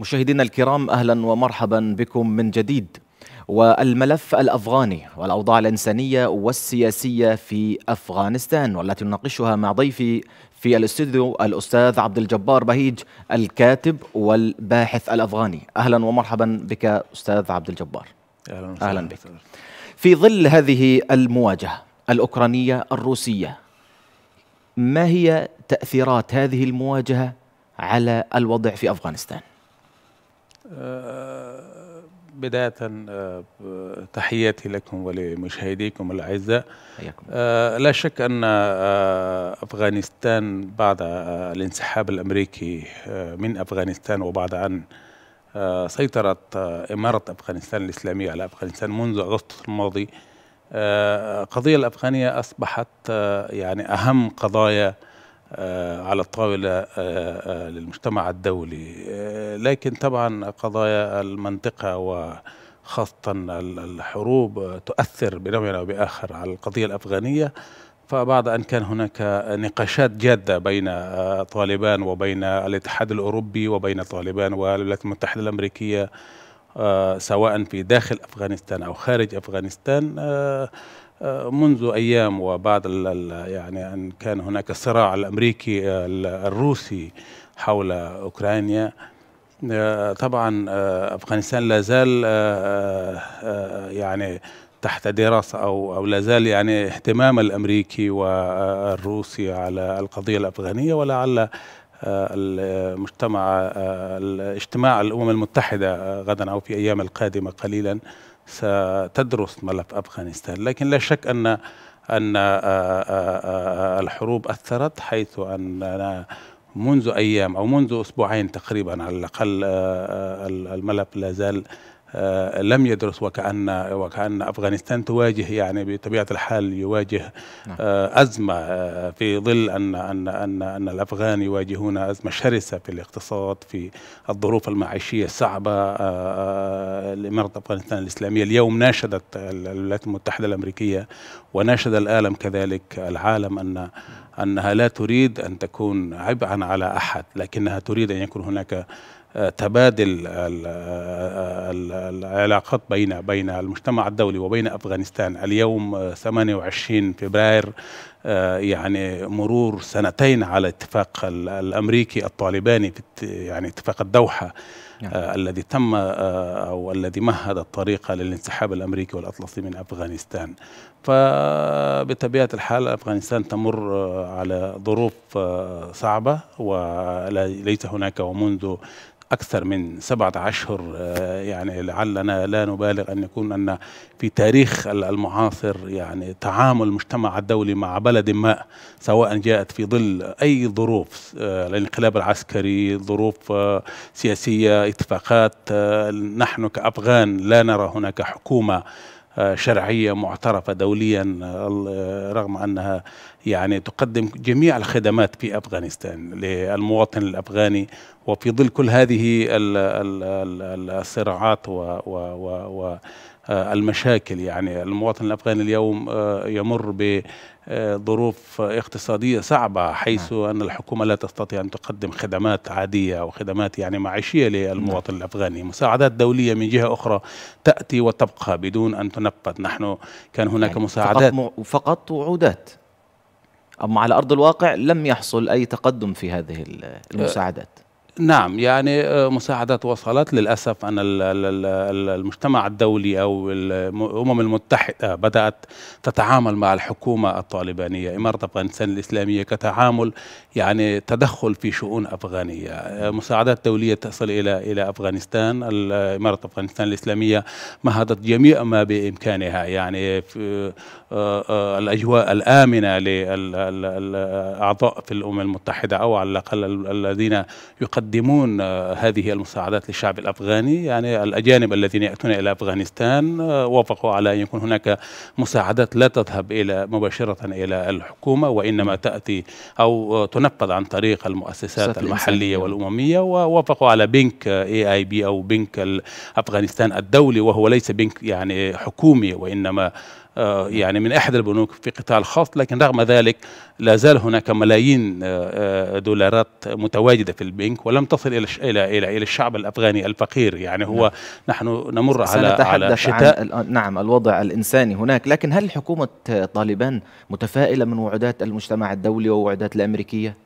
مشاهدينا الكرام اهلا ومرحبا بكم من جديد والملف الافغاني والاوضاع الانسانيه والسياسيه في افغانستان والتي نناقشها مع ضيفي في الاستوديو الاستاذ عبد الجبار بهيج الكاتب والباحث الافغاني اهلا ومرحبا بك استاذ عبد الجبار اهلا, أهلاً بك في ظل هذه المواجهه الاوكرانيه الروسيه ما هي تاثيرات هذه المواجهه على الوضع في افغانستان بداية آه، تحياتي لكم ولمشاهديكم الأعزاء آه، لا شك أن آه، أفغانستان بعد الانسحاب الأمريكي من أفغانستان وبعد أن سيطرت إمارة أفغانستان الإسلامية على أفغانستان منذ أغسطس الماضي القضية الأفغانية أصبحت يعني أهم قضايا آه، على الطاولة آه، آه، للمجتمع الدولي لكن طبعا قضايا المنطقة وخاصة الحروب تؤثر بنوع أو بآخر على القضية الأفغانية فبعد أن كان هناك نقاشات جادة بين طالبان وبين الاتحاد الأوروبي وبين طالبان والولايات المتحدة الأمريكية سواء في داخل أفغانستان أو خارج أفغانستان منذ ايام وبعد يعني ان كان هناك الصراع الامريكي آه، الروسي حول اوكرانيا آه، طبعا آه، افغانستان لا زال يعني تحت دراسه او او لا زال يعني اهتمام الامريكي والروسي على القضيه الافغانيه ولعل المجتمع الاجتماع الامم المتحده غدا او في ايام القادمه قليلا ستدرس ملف أفغانستان لكن لا شك أن أن الحروب أثرت حيث أننا منذ أيام أو منذ أسبوعين تقريبا على الأقل الملف لا زال آه، لم يدرس وكأن وكأن أفغانستان تواجه يعني بطبيعة الحال يواجه نعم. آه، أزمة آه، في ظل أن أن أن أن الأفغان يواجهون أزمة شرسة في الاقتصاد في الظروف المعيشية الصعبة الإمارة أفغانستان الإسلامية اليوم ناشدت الولايات المتحدة الأمريكية وناشد العالم كذلك العالم أن أنها لا تريد أن تكون عبئا على أحد لكنها تريد أن يكون هناك آه، تبادل العلاقات بين بين المجتمع الدولي وبين افغانستان اليوم 28 آه، فبراير آه، يعني مرور سنتين على اتفاق الامريكي الطالباني يعني اتفاق الدوحه نعم. الذي تم او الذي مهد الطريق للانسحاب الامريكي والاطلسي من افغانستان فبطبيعه الحال افغانستان تمر على ظروف صعبه وليس هناك ومنذ أكثر من سبعة أشهر آه، يعني لعلنا لا نبالغ أن نكون أن في تاريخ المعاصر يعني تعامل المجتمع الدولي مع بلد ما سواء جاءت في ظل أي ظروف آه، الانقلاب العسكري ظروف آه، سياسية اتفاقات نحن كأفغان لا نرى هناك حكومة آه، شرعيه معترفه دوليا آه، رغم انها يعني تقدم جميع الخدمات في افغانستان للمواطن الافغاني وفي ظل كل هذه الصراعات و, و, و, و آه، المشاكل يعني المواطن الافغاني اليوم آه، يمر بظروف اقتصاديه صعبه حيث نعم. ان الحكومه لا تستطيع ان تقدم خدمات عاديه او خدمات يعني معيشيه للمواطن نعم. الافغاني، مساعدات دوليه من جهه اخرى تاتي وتبقى بدون ان تنفذ، نحن كان هناك يعني مساعدات فقط, فقط وعودات اما على ارض الواقع لم يحصل اي تقدم في هذه آه، المساعدات نعم يعني آه، مساعدات وصلت للأسف أن المجتمع الدولي أو الأمم المتحدة بدأت تتعامل مع الحكومة الطالبانية إمارة أفغانستان الإسلامية كتعامل يعني تدخل في شؤون أفغانية آه، مساعدات دولية تصل إلى إلى أفغانستان إمارة أفغانستان الإسلامية مهدت جميع ما بإمكانها يعني في آه، الأجواء الآمنة للأعضاء في الأمم المتحدة أو على الأقل الذين يقدمون يقدمون آه، هذه المساعدات للشعب الأفغاني يعني الأجانب الذين يأتون إلى أفغانستان آه، وافقوا على أن يكون هناك مساعدات لا تذهب إلى مباشرة إلى الحكومة وإنما تأتي أو تنفذ عن طريق المؤسسات المحلية نعم. والأممية ووافقوا على بنك اي اي بي أو بنك أفغانستان الدولي وهو ليس بنك يعني حكومي وإنما آه، يعني من احد البنوك في قطاع الخاص لكن رغم ذلك لا زال هناك ملايين آه، آه، دولارات متواجده في البنك ولم تصل الى الى الى الشعب الافغاني الفقير يعني هو نعم. نحن نمر على على شتاء نعم الوضع الانساني هناك لكن هل حكومه طالبان متفائله من وعودات المجتمع الدولي ووعودات الامريكيه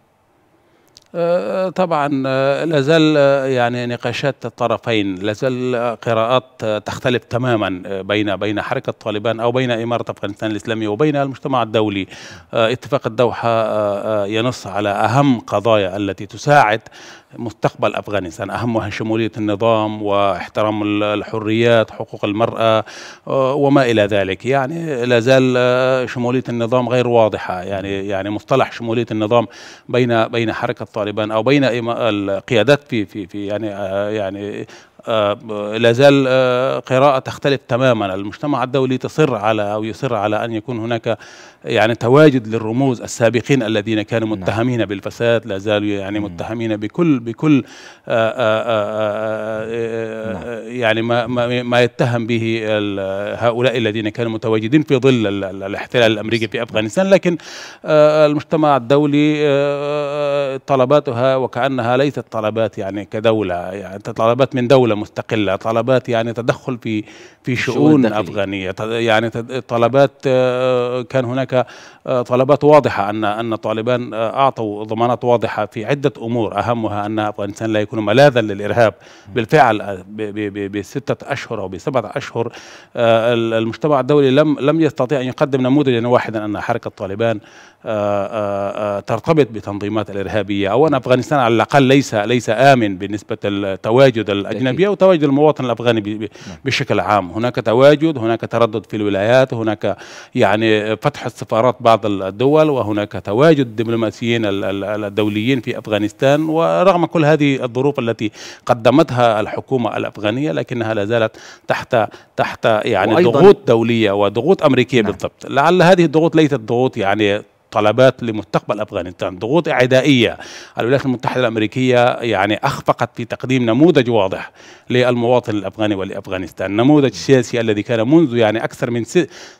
آه، طبعا آه، لازال آه، يعني نقاشات الطرفين لازال قراءات تختلف تماما بين بين حركه طالبان او بين اماره افغانستان الاسلاميه وبين المجتمع الدولي اتفاق الدوحه ينص على اهم قضايا التي تساعد مستقبل افغانستان اهمها شموليه النظام واحترام الحريات حقوق المراه آه، وما الى ذلك يعني لا زال آه، شموليه النظام غير واضحه يعني يعني مصطلح شموليه النظام بين بين حركه طالبان او بين القيادات في في في يعني آه، يعني آه، لا زال آه، قراءة تختلف تماما المجتمع الدولي تصر على أو يصر على أن يكون هناك يعني تواجد للرموز السابقين الذين كانوا نعم. متهمين بالفساد لا زالوا يعني متهمين بكل بكل آه، نعم. يعني ما ما يتهم به هؤلاء الذين كانوا متواجدين في ظل الاحتلال الأمريكي في أفغانستان لكن المجتمع الدولي طلباتها وكأنها ليست طلبات يعني كدولة يعني طلبات من دولة مستقله طلبات يعني تدخل في في شؤون افغانيه يعني طلبات آه، كان هناك آه، طلبات واضحه ان ان طالبان آه، اعطوا ضمانات واضحه في عده امور اهمها ان افغانستان لا يكون ملاذا للارهاب بالفعل بسته اشهر او بسبعه اشهر المجتمع الدولي لم لم يستطيع ان يقدم نموذجا واحدا ان حركه طالبان ترتبط بتنظيمات الارهابيه او ان افغانستان على الاقل ليس ليس امن بالنسبه للتواجد الاجنبي الخارجية وتواجد المواطن الأفغاني نعم. بشكل عام هناك تواجد هناك تردد في الولايات هناك يعني فتح السفارات بعض الدول وهناك تواجد الدبلوماسيين الدوليين في أفغانستان ورغم كل هذه الظروف التي قدمتها الحكومة الأفغانية لكنها لا زالت تحت تحت يعني ضغوط دولية وضغوط أمريكية نعم. بالضبط لعل هذه الضغوط ليست ضغوط يعني طلبات لمستقبل افغانستان، ضغوط اعدائيه، الولايات المتحده الامريكيه يعني اخفقت في تقديم نموذج واضح للمواطن الافغاني ولافغانستان، نموذج سياسي الذي كان منذ يعني اكثر من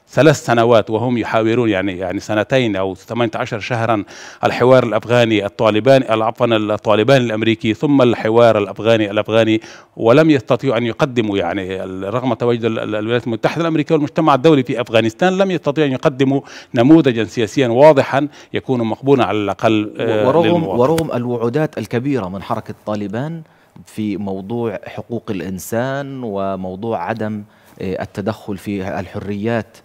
ثلاث سنوات وهم يحاورون يعني يعني سنتين او 18 شهرا الحوار الافغاني الطالبان عفوا الطالبان الامريكي ثم الحوار الافغاني الافغاني ولم يستطيعوا ان يقدموا يعني رغم تواجد الولايات المتحده الامريكيه والمجتمع الدولي في افغانستان لم يستطيعوا ان يقدموا نموذجا سياسيا واضحا واضحا يكون مقبولا على الاقل آه، ورغم ورغم الوعودات الكبيره من حركه طالبان في موضوع حقوق الانسان وموضوع عدم آه، التدخل في الحريات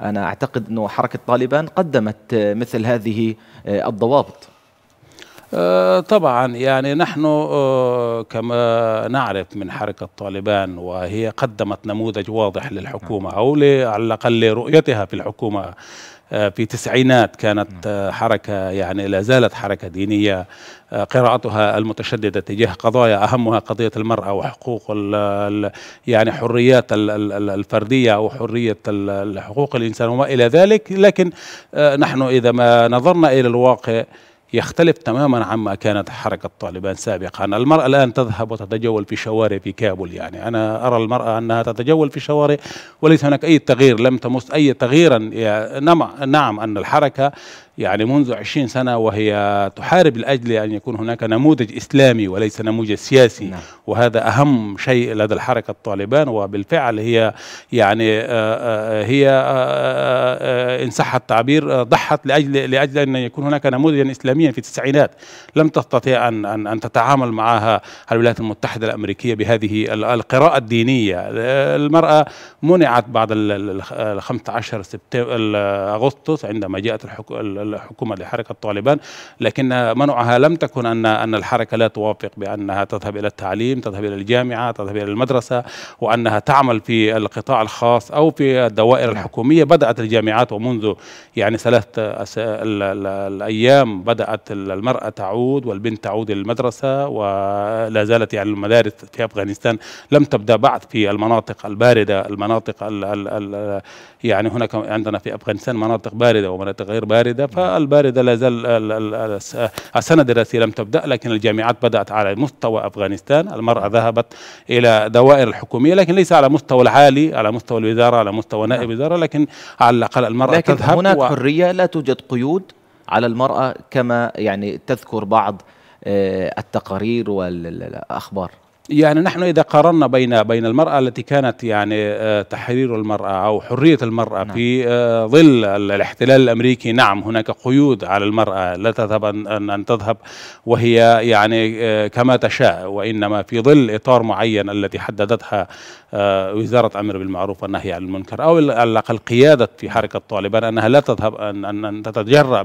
انا اعتقد انه حركه طالبان قدمت آه، مثل هذه الضوابط طبعا يعني نحن كما نعرف من حركة طالبان وهي قدمت نموذج واضح للحكومة أو على الأقل لرؤيتها في الحكومة آه، في تسعينات كانت نعم. آه، حركة يعني لا زالت حركة دينية آه، قراءتها المتشددة تجاه قضايا أهمها قضية المرأة وحقوق الـ الـ يعني حريات الفردية أو حرية حقوق الإنسان وما إلى ذلك لكن نحن إذا ما نظرنا إلى الواقع يختلف تماما عما كانت حركة طالبان سابقا المرأة الآن تذهب وتتجول في شوارع في كابول يعني أنا أرى المرأة أنها تتجول في الشوارع وليس هناك أي تغيير لم تمس أي تغييرا يعني نعم أن الحركة يعني منذ عشرين سنة وهي تحارب لأجل أن يكون هناك نموذج إسلامي وليس نموذج سياسي نعم. وهذا أهم شيء لدى الحركة الطالبان وبالفعل هي يعني آه، آه، هي آه، إن صح التعبير ضحت لأجل لأجل أن يكون هناك نموذج إسلامي في التسعينات لم تستطيع أن, أن, أن تتعامل معها الولايات المتحدة الأمريكية بهذه القراءة الدينية المرأة منعت بعد ال 15 سبتمبر أغسطس عندما جاءت الحكومة لحركة طالبان لكن منعها لم تكن أن أن الحركة لا توافق بأنها تذهب إلى التعليم تذهب إلى الجامعة تذهب إلى المدرسة وأنها تعمل في القطاع الخاص أو في الدوائر الحكومية بدأت الجامعات ومنذ يعني ثلاث الأيام بدأ بدأت المرأة تعود والبنت تعود إلى المدرسة ولا زالت يعني المدارس في أفغانستان لم تبدأ بعد في المناطق الباردة المناطق الـ الـ الـ يعني هناك عندنا في أفغانستان مناطق باردة ومناطق غير باردة فالباردة لا زال السنة الدراسية لم تبدأ لكن الجامعات بدأت على مستوى أفغانستان المرأة ذهبت إلى دوائر الحكومية لكن ليس على مستوى العالي على مستوى الوزارة على مستوى نائب وزارة لكن على الأقل المرأة لكن تذهب هناك و... حرية لا توجد قيود على المرأة كما يعني تذكر بعض آه، التقارير والأخبار يعني نحن إذا قارنا بين بين المرأة التي كانت يعني آه، تحرير المرأة أو حرية المرأة نعم. في آه، ظل الاحتلال الأمريكي نعم هناك قيود على المرأة لا تذهب أن, أن تذهب وهي يعني آه، كما تشاء وإنما في ظل إطار معين التي حددتها وزارة أمر بالمعروف والنهي عن المنكر أو على الأقل قيادة في حركة طالبان أنها لا تذهب أن, أن تتجرأ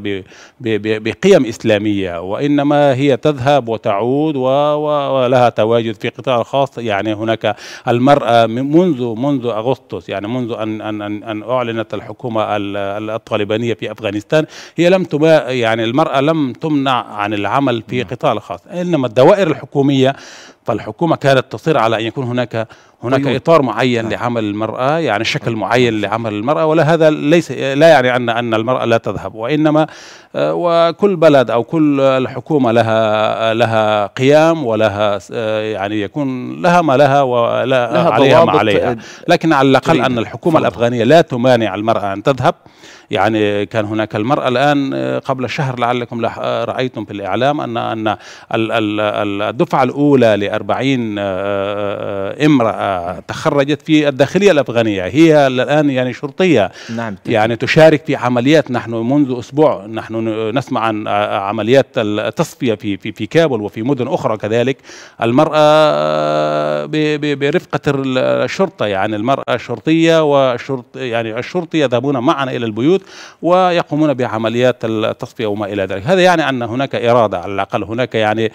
بقيم إسلامية وإنما هي تذهب وتعود ولها تواجد في في قطاع الخاص يعني هناك المرأة منذ منذ أغسطس يعني منذ أن أن أن, أن أعلنت الحكومة الطالبانية في أفغانستان هي لم يعني المرأة لم تمنع عن العمل في نعم. قطاع الخاص إنما الدوائر الحكومية فالحكومه كانت تصر على ان يكون هناك هناك قيود. اطار معين آه. لعمل المراه يعني شكل نعم. معين لعمل المراه ولا هذا ليس لا يعني ان ان المراه لا تذهب وانما آه، وكل بلد او كل الحكومه لها لها قيام ولها آه، يعني يكون لها ما لها ولا لها عليها ما عليها آه، لكن على الاقل ان الحكومه فضل. الافغانيه لا تمانع المراه ان تذهب يعني كان هناك المرأة الآن قبل شهر لعلكم رأيتم في الإعلام أن أن الدفعة الأولى 40 آه، آه، آه، امرأة تخرجت في الداخلية الأفغانية هي الآن يعني شرطية نعم يعني تشارك في عمليات نحن منذ أسبوع نحن نسمع عن عمليات التصفية في في في كابل وفي مدن أخرى كذلك المرأة برفقة الشرطة يعني المرأة شرطية والشرط يعني الشرطي يذهبون معنا إلى البيوت ويقومون بعمليات التصفية وما إلى ذلك هذا يعني أن هناك إرادة على الأقل هناك يعني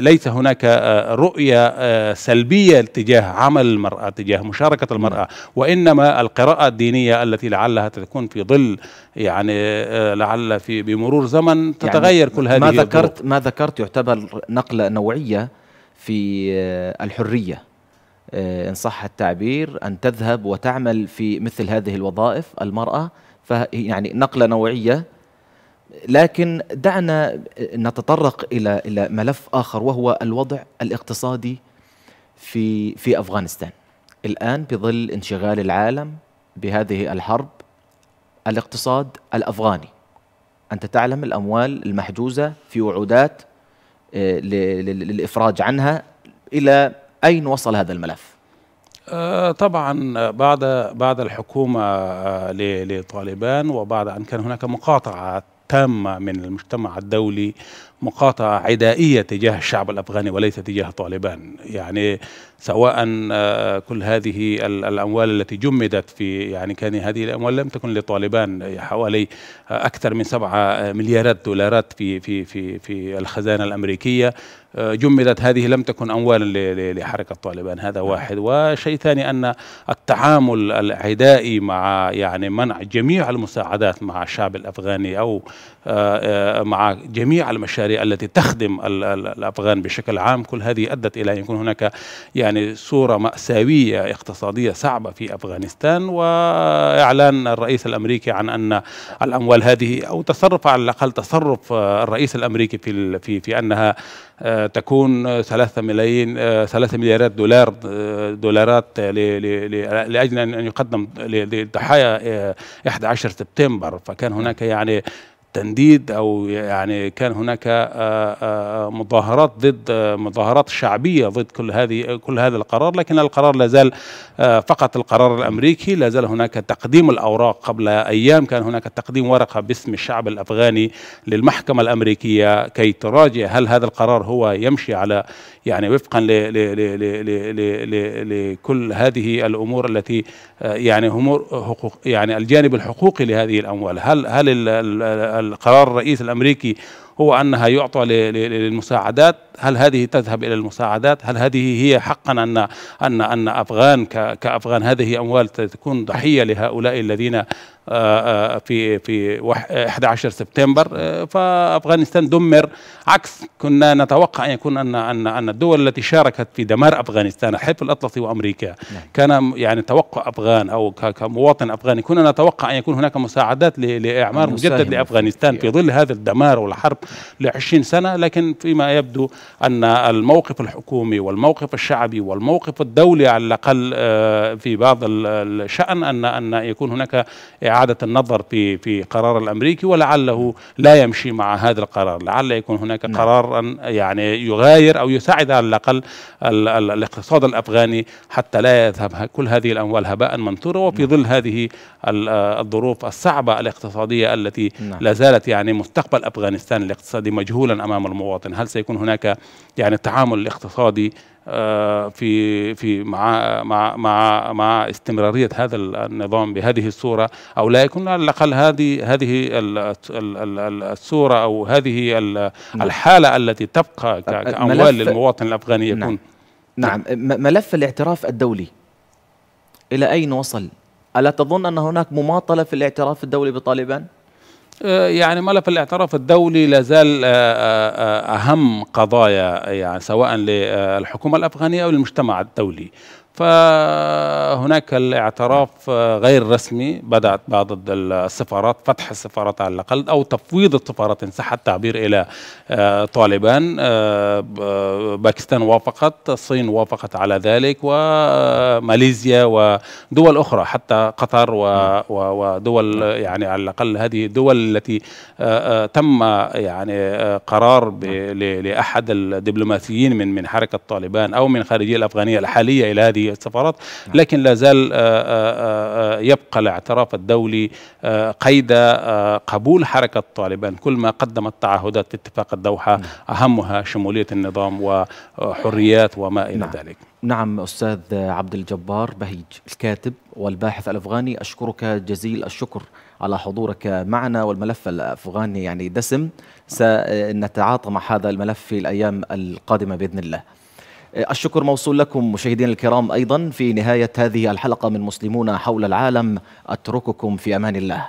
ليس هناك هناك آه، رؤية آه، سلبية تجاه عمل المرأة تجاه مشاركة المرأة وإنما القراءة الدينية التي لعلها تكون في ظل يعني آه، لعل في بمرور زمن يعني تتغير يعني كل هذه ما ذكرت الظروف. ما ذكرت يعتبر نقلة نوعية في الحرية إن صح التعبير أن تذهب وتعمل في مثل هذه الوظائف المرأة يعني نقلة نوعية لكن دعنا نتطرق الى الى ملف اخر وهو الوضع الاقتصادي في في افغانستان. الان بظل انشغال العالم بهذه الحرب الاقتصاد الافغاني انت تعلم الاموال المحجوزه في وعودات آه، للافراج عنها الى اين وصل هذا الملف؟ آه، طبعا بعد بعد الحكومه آه، لطالبان وبعد ان كان هناك مقاطعه تامة من المجتمع الدولي مقاطعة عدائية تجاه الشعب الأفغاني وليس تجاه طالبان يعني سواء آه، كل هذه الأموال التي جمدت في يعني كان هذه الأموال لم تكن لطالبان حوالي آه، أكثر من سبعة مليارات دولارات في في في في الخزانة الأمريكية آه، جمدت هذه لم تكن أموالا لحركة طالبان هذا نعم. واحد وشيء ثاني أن التعامل العدائي مع يعني منع جميع المساعدات مع الشعب الأفغاني أو مع جميع المشاريع العسكرية التي تخدم الأفغان بشكل عام كل هذه أدت إلى أن يكون هناك يعني صورة مأساوية اقتصادية صعبة في أفغانستان وإعلان الرئيس الأمريكي عن أن الأموال هذه أو تصرف على الأقل تصرف الرئيس الأمريكي في في في أنها آه، تكون ثلاثة ملايين آه، ثلاثة مليارات دولار آه، دولارات لأجل أن يقدم لضحايا 11 سبتمبر فكان هناك يعني تنديد او يعني كان هناك آه، آه، آه، مظاهرات ضد مظاهرات شعبيه ضد كل هذه كل هذا القرار لكن القرار لا زال فقط القرار الامريكي لا زال هناك تقديم الاوراق قبل ايام كان هناك تقديم ورقه باسم الشعب الافغاني للمحكمه الامريكيه كي تراجع هل هذا القرار هو يمشي على يعني وفقا لكل هذه الامور التي يعني امور حقوق يعني الجانب الحقوقي لهذه الاموال هل هل القرار الرئيس الأمريكي هو أنها يعطى للمساعدات هل هذه تذهب إلى المساعدات هل هذه هي حقا أن أن أن أفغان كأفغان هذه أموال تكون ضحية لهؤلاء الذين في في 11 سبتمبر آه، فافغانستان دمر عكس كنا نتوقع ان يكون ان ان ان الدول التي شاركت في دمار افغانستان الحلف الاطلسي وامريكا نعم. كان يعني توقع افغان او كمواطن افغاني كنا نتوقع ان يكون هناك مساعدات لاعمار مجدد لافغانستان في ظل هذا الدمار والحرب ل 20 سنه لكن فيما يبدو ان الموقف الحكومي والموقف الشعبي والموقف الدولي على الاقل آه، في بعض الشان ان ان يكون هناك إعادة النظر في في قرار الأمريكي ولعله لا يمشي مع هذا القرار لعل يكون هناك نعم. قرارا يعني يغاير أو يساعد على الأقل الاقتصاد الأفغاني حتى لا يذهب كل هذه الأموال هباء منثورا وفي نعم. ظل هذه آه، الظروف الصعبة الاقتصادية التي نعم. لا زالت يعني مستقبل أفغانستان الاقتصادي مجهولا أمام المواطن هل سيكون هناك يعني تعامل اقتصادي آه، في في مع مع مع مع استمراريه هذا النظام بهذه الصوره او لا يكون على الاقل هذه هذه الصوره او هذه نعم. الحاله التي تبقى كاموال للمواطن الافغاني يكون نعم, نعم. ملف الاعتراف الدولي الى اين وصل؟ الا تظن ان هناك مماطله في الاعتراف الدولي بطالبان؟ آه، يعني ملف الاعتراف الدولي لازال آه، آه، أهم قضايا يعني سواء للحكومة الأفغانية أو للمجتمع الدولي فهناك الاعتراف آه، غير رسمي بدأت بعض السفارات فتح السفارات على الأقل أو تفويض السفارات إن صح التعبير إلى آه، طالبان آه، باكستان وافقت الصين وافقت على ذلك وماليزيا ودول أخرى حتى قطر ودول يعني على الأقل هذه الدول التي تم يعني قرار لأحد الدبلوماسيين من من حركة طالبان أو من خارجية الأفغانية الحالية إلى هذه السفارات نعم. لكن لا زال آه، آه، آه، يبقى الاعتراف الدولي قيد قبول حركة طالبان كل ما قدمت تعهدات اتفاق الدوحة نعم. أهمها شمولية النظام وحريات وما إلى نعم. ذلك نعم أستاذ عبد الجبار بهيج الكاتب والباحث الأفغاني أشكرك جزيل الشكر على حضورك معنا والملف الأفغاني يعني دسم سنتعاطى مع هذا الملف في الأيام القادمة بإذن الله الشكر موصول لكم مشاهدينا الكرام أيضا في نهاية هذه الحلقة من مسلمون حول العالم أترككم في أمان الله